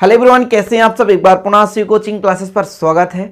hello everyone कैसे हैं आप सब एक बार पुनः सी कोचिंग क्लासेस पर स्वागत है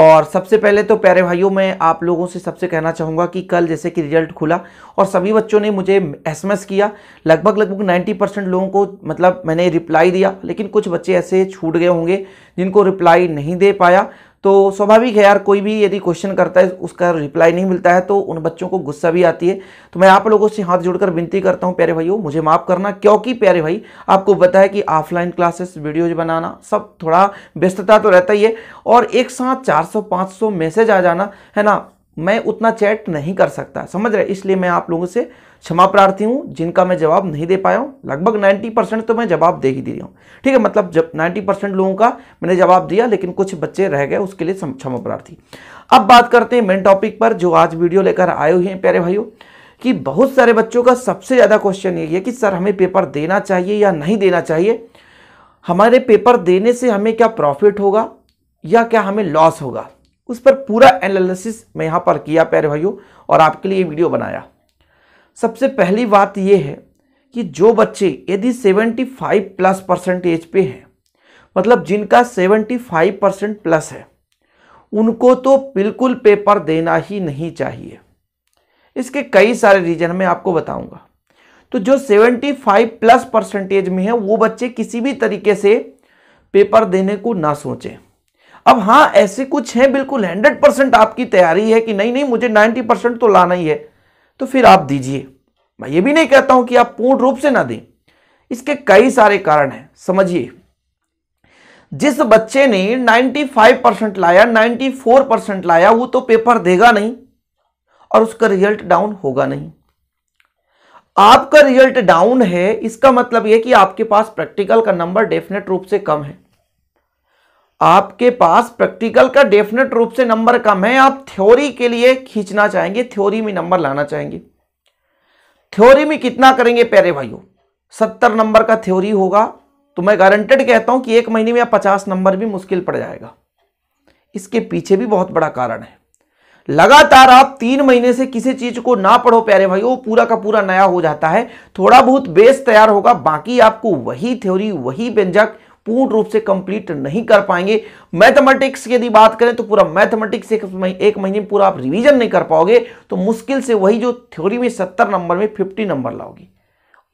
और सबसे पहले तो प्यारे भाइयों मैं आप लोगों से सबसे कहना चाहूँगा कि कल जैसे कि रिजल्ट खुला और सभी बच्चों ने मुझे एसएमएस किया लगभग लगभग 90 परसेंट लोगों को मतलब मैंने रिप्लाई दिया लेकिन कुछ बच्चे ऐसे छूट गए होंगे जिनको रिप्लाई नहीं दे पाया तो स्वाभाविक है यार कोई भी यदि क्वेश्चन करता है उसका रिप्लाई नहीं मिलता है तो उन बच्चों को गुस्सा भी आती है तो मैं आप लोगों से हाथ जोड़कर विनती करता हूँ प्यारे भाइयों मुझे माफ़ करना क्योंकि प्यारे भाई आपको बताया कि ऑफलाइन क्लासेस वीडियोज बनाना सब थोड़ा व्यस्तता तो रहता ही है और एक साथ चार सौ मैसेज आ जाना है ना मैं उतना चैट नहीं कर सकता समझ रहे इसलिए मैं आप लोगों से क्षमा प्रार्थी हूँ जिनका मैं जवाब नहीं दे पाया हूँ लगभग 90 परसेंट तो मैं जवाब दे ही दे रहा हूँ ठीक है मतलब जब 90 परसेंट लोगों का मैंने जवाब दिया लेकिन कुछ बच्चे रह गए उसके लिए क्षमा प्रार्थी अब बात करते हैं मेन टॉपिक पर जो आज वीडियो लेकर आए हुए हैं प्यारे भाइयों कि बहुत सारे बच्चों का सबसे ज़्यादा क्वेश्चन ये है कि सर हमें पेपर देना चाहिए या नहीं देना चाहिए हमारे पेपर देने से हमें क्या प्रॉफिट होगा या क्या हमें लॉस होगा उस पर पूरा एनालिसिस मैं यहाँ पर किया प्यारे भाइयों और आपके लिए वीडियो बनाया सबसे पहली बात यह है कि जो बच्चे यदि 75 प्लस परसेंटेज पे हैं मतलब जिनका 75 परसेंट प्लस है उनको तो बिल्कुल पेपर देना ही नहीं चाहिए इसके कई सारे रीजन मैं आपको बताऊंगा तो जो 75 प्लस परसेंटेज में है वो बच्चे किसी भी तरीके से पेपर देने को ना सोचें अब हाँ ऐसे कुछ हैं बिल्कुल हंड्रेड परसेंट आपकी तैयारी है कि नहीं नहीं मुझे नाइन्टी परसेंट तो लाना ही है तो फिर आप दीजिए मैं ये भी नहीं कहता हूं कि आप पूर्ण रूप से ना दें इसके कई सारे कारण हैं समझिए जिस बच्चे ने 95 परसेंट लाया 94 परसेंट लाया वो तो पेपर देगा नहीं और उसका रिजल्ट डाउन होगा नहीं आपका रिजल्ट डाउन है इसका मतलब यह कि आपके पास प्रैक्टिकल का नंबर डेफिनेट रूप से कम है आपके पास प्रैक्टिकल का डेफिनेट रूप से नंबर कम है आप थ्योरी के लिए खींचना चाहेंगे थ्योरी में नंबर लाना चाहेंगे थ्योरी में कितना करेंगे प्यारे भाइयों सत्तर नंबर का थ्योरी होगा तो मैं गारंटेड कहता हूं कि एक महीने में आप पचास नंबर भी मुश्किल पड़ जाएगा इसके पीछे भी बहुत बड़ा कारण है लगातार आप तीन महीने से किसी चीज को ना पढ़ो प्यारे भाई वो पूरा का पूरा नया हो जाता है थोड़ा बहुत बेस तैयार होगा बाकी आपको वही थ्योरी वही व्यंजक पूर्ण रूप से कंप्लीट नहीं कर पाएंगे मैथमेटिक्स की यदि बात करें तो पूरा मैथमेटिक्स एक एक महीने में पूरा आप रिवीजन नहीं कर पाओगे तो मुश्किल से वही जो थ्योरी में सत्तर नंबर में फिफ्टी नंबर लाओगे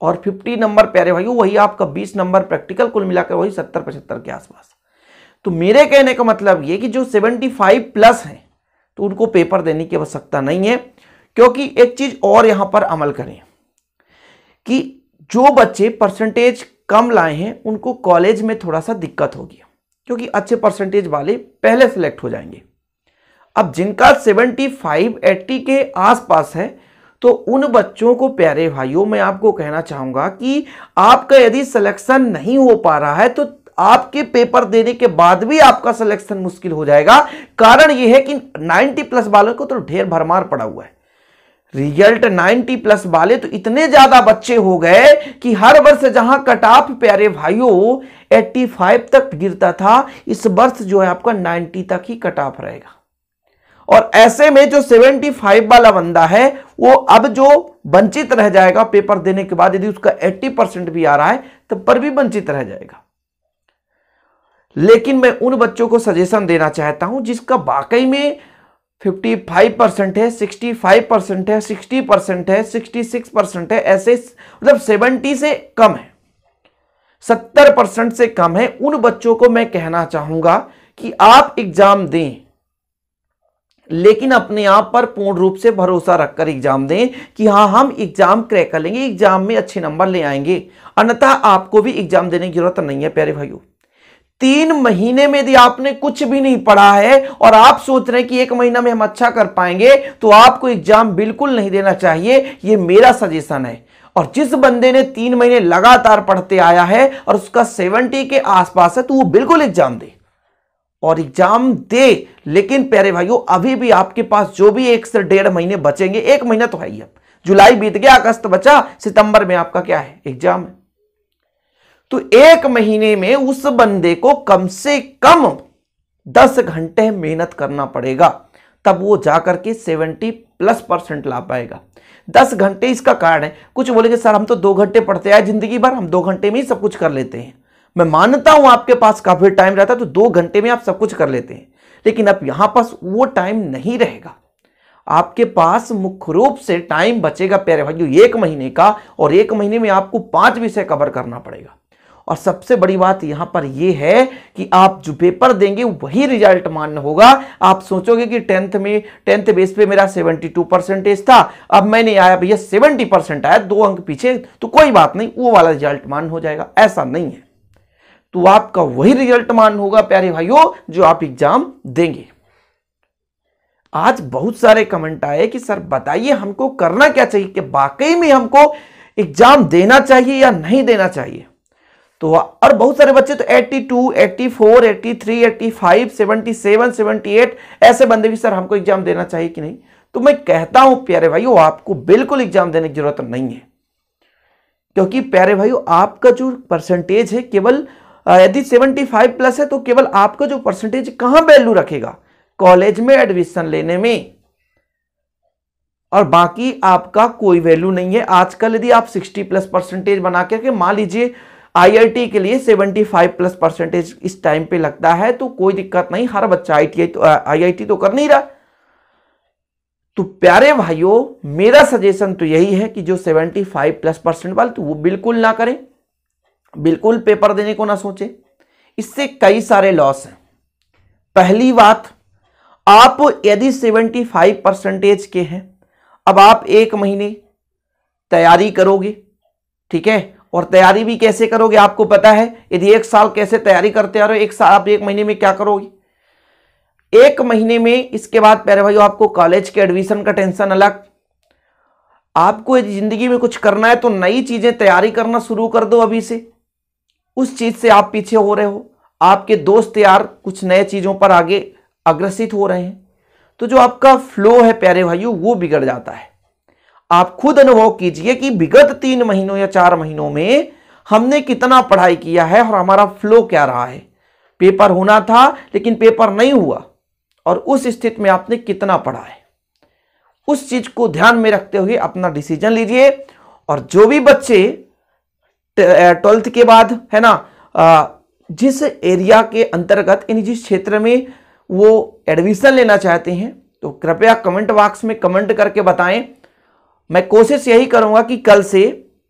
और फिफ्टी नंबर प्यारे भाई वही आपका बीस नंबर प्रैक्टिकल कुल मिलाकर वही सत्तर पचहत्तर के आसपास तो मेरे कहने का मतलब ये कि जो सेवेंटी फाइव प्लस हैं तो उनको पेपर देने की आवश्यकता नहीं है क्योंकि एक चीज और यहां पर अमल करें कि जो बच्चे परसेंटेज कम लाए हैं उनको कॉलेज में थोड़ा सा दिक्कत होगी क्योंकि अच्छे परसेंटेज वाले पहले सेलेक्ट हो जाएंगे अब जिनका 75 80 के आसपास है तो उन बच्चों को प्यारे भाइयों मैं आपको कहना चाहूँगा कि आपका यदि सिलेक्शन नहीं हो पा रहा है तो आपके पेपर देने के बाद भी आपका सिलेक्शन मुश्किल हो जाएगा कारण यह है कि 90 प्लस वालों को तो ढेर भरमार पड़ा हुआ है रिजल्ट 90 प्लस वाले तो इतने ज्यादा बच्चे हो गए कि हर वर्ष जहां कट ऑफ प्यारे भाइयों 85 तक गिरता था इस वर्ष जो है आपका 90 तक ही कट ऑफ रहेगा और ऐसे में जो 75 वाला बंदा है वो अब जो वंचित रह जाएगा पेपर देने के बाद यदि उसका 80 परसेंट भी आ रहा है तो पर भी वंचित रह जाएगा लेकिन मैं उन बच्चों को सजेशन देना चाहता हूं जिसका वाकई में फिफ्टी फाइव परसेंट है सिक्सटी फाइव परसेंट है सिक्सटी परसेंट है सिक्सटी सिक्स परसेंट है ऐसे मतलब सेवेंटी से कम है सत्तर परसेंट से कम है उन बच्चों को मैं कहना चाहूंगा कि आप एग्जाम दें लेकिन अपने आप पर पूर्ण रूप से भरोसा रखकर एग्जाम दें कि हाँ हम एग्जाम क्रैक कर लेंगे एग्जाम में अच्छे नंबर ले आएंगे अन्यथा आपको भी एग्जाम देने की जरूरत नहीं है प्यारे भाइयों तीन महीने में यदि आपने कुछ भी नहीं पढ़ा है और आप सोच रहे हैं कि एक महीना में हम अच्छा कर पाएंगे तो आपको एग्जाम बिल्कुल नहीं देना चाहिए यह मेरा सजेशन है और जिस बंदे ने तीन महीने लगातार पढ़ते आया है और उसका सेवेंटी के आसपास है तो वो बिल्कुल एग्जाम दे और एग्जाम दे लेकिन प्यारे भाइयों अभी भी आपके पास जो भी एक से डेढ़ महीने बचेंगे एक महीना तो है ही अब जुलाई बीत गया अगस्त बचा सितंबर में आपका क्या है एग्जाम है तो एक महीने में उस बंदे को कम से कम दस घंटे मेहनत करना पड़ेगा तब वो जाकर के सेवेंटी प्लस परसेंट ला पाएगा दस घंटे इसका कारण है कुछ बोलेंगे सर हम तो दो घंटे पढ़ते आए जिंदगी भर हम दो घंटे में ही सब कुछ कर लेते हैं मैं मानता हूं आपके पास काफी टाइम रहता है तो दो घंटे में आप सब कुछ कर लेते हैं लेकिन अब यहां पास वो टाइम नहीं रहेगा आपके पास मुख्य रूप से टाइम बचेगा प्यारे भाइयों एक महीने का और एक महीने में आपको पांच विषय कवर करना पड़ेगा और सबसे बड़ी बात यहां पर यह है कि आप जो पेपर देंगे वही रिजल्ट मान्य होगा आप सोचोगे कि टेंथ में टेंथ बेस पे मेरा 72 परसेंटेज था अब मैंने आया भैया 70 परसेंट आया दो अंक पीछे तो कोई बात नहीं वो वाला रिजल्ट मान्य हो जाएगा ऐसा नहीं है तो आपका वही रिजल्ट मान्य होगा प्यारे भाइयों जो आप एग्जाम देंगे आज बहुत सारे कमेंट आए कि सर बताइए हमको करना क्या चाहिए कि वाकई में हमको एग्जाम देना चाहिए या नहीं देना चाहिए तो और बहुत सारे बच्चे तो 82, 84, 83, 85, 77, 78 ऐसे बंदे भी सर हमको एग्जाम देना चाहिए कि नहीं तो मैं कहता हूं प्यारे भाइयों आपको बिल्कुल एग्जाम देने की जरूरत नहीं है क्योंकि प्यारे भाइयों आपका जो परसेंटेज है केवल यदि 75 प्लस है तो केवल आपका जो परसेंटेज कहां वैल्यू रखेगा कॉलेज में एडमिशन लेने में और बाकी आपका कोई वैल्यू नहीं है आजकल यदि आप 60 प्लस परसेंटेज बना करके मान लीजिए आई के लिए 75 प्लस परसेंटेज इस टाइम पे लगता है तो कोई दिक्कत नहीं हर बच्चा आई तो टी तो कर नहीं रहा तो प्यारे भाइयों मेरा सजेशन तो यही है कि जो 75 प्लस परसेंट वाले तो वो बिल्कुल ना करें बिल्कुल पेपर देने को ना सोचे इससे कई सारे लॉस हैं पहली बात आप यदि 75 परसेंटेज के हैं अब आप एक महीने तैयारी करोगे ठीक है और तैयारी भी कैसे करोगे आपको पता है यदि एक साल कैसे तैयारी करते आ रहे हो एक साल आप एक महीने में क्या करोगे एक महीने में इसके बाद प्यारे भाइयों आपको कॉलेज के एडमिशन का टेंशन अलग आपको यदि जिंदगी में कुछ करना है तो नई चीजें तैयारी करना शुरू कर दो अभी से उस चीज से आप पीछे हो रहे हो आपके दोस्त यार कुछ नए चीजों पर आगे अग्रसित हो रहे हैं तो जो आपका फ्लो है प्यारे भाइयों वो बिगड़ जाता है आप खुद अनुभव कीजिए कि विगत तीन महीनों या चार महीनों में हमने कितना पढ़ाई किया है और हमारा फ्लो क्या रहा है पेपर होना था लेकिन पेपर नहीं हुआ और उस स्थिति में आपने कितना पढ़ा है उस चीज को ध्यान में रखते हुए अपना डिसीजन लीजिए और जो भी बच्चे ट्वेल्थ के बाद है ना जिस एरिया के अंतर्गत यानी जिस क्षेत्र में वो एडमिशन लेना चाहते हैं तो कृपया कमेंट बॉक्स में कमेंट करके बताएं मैं कोशिश यही करूंगा कि कल से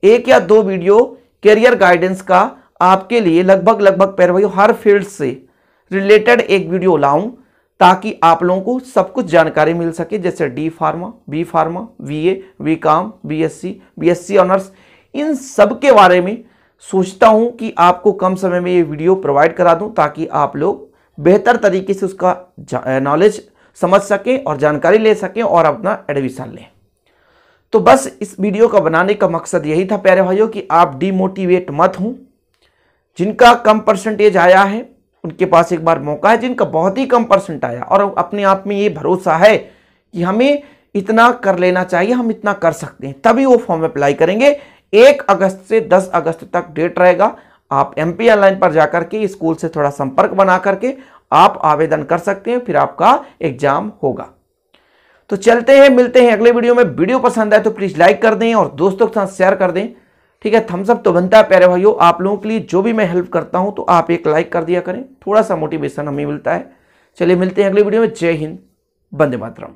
एक या दो वीडियो करियर गाइडेंस का आपके लिए लगभग लगभग भाई हर फील्ड से रिलेटेड एक वीडियो लाऊं ताकि आप लोगों को सब कुछ जानकारी मिल सके जैसे D pharma B pharma B A V com B S C B S C honours इन सब के बारे में सोचता हूं कि आपको कम समय में ये वीडियो प्रोवाइड करा दूं ताकि आप लोग बेहतर तरीके से उसका नॉलेज समझ सकें और जानकारी ले सकें और अपना एडमिशन लें तो बस इस वीडियो का बनाने का मकसद यही था प्यारे भाइयों कि आप डीमोटिवेट मत हों जिनका कम परसेंटेज आया है उनके पास एक बार मौका है जिनका बहुत ही कम परसेंट आया और अपने आप में ये भरोसा है कि हमें इतना कर लेना चाहिए हम इतना कर सकते हैं तभी वो फॉर्म अप्लाई करेंगे एक अगस्त से दस अगस्त तक डेट रहेगा आप एम पी ऑनलाइन पर जाकर के स्कूल से थोड़ा संपर्क बना करके आप आवेदन कर सकते हैं फिर आपका एग्जाम होगा तो चलते हैं मिलते हैं अगले वीडियो में वीडियो पसंद आए तो प्लीज़ लाइक कर दें और दोस्तों के साथ शेयर कर दें ठीक है थम्सअप तो बनता है प्यारे भाइयों आप लोगों के लिए जो भी मैं हेल्प करता हूं तो आप एक लाइक कर दिया करें थोड़ा सा मोटिवेशन हमें मिलता है चलिए मिलते हैं अगले वीडियो में जय हिंद बंदे मातरम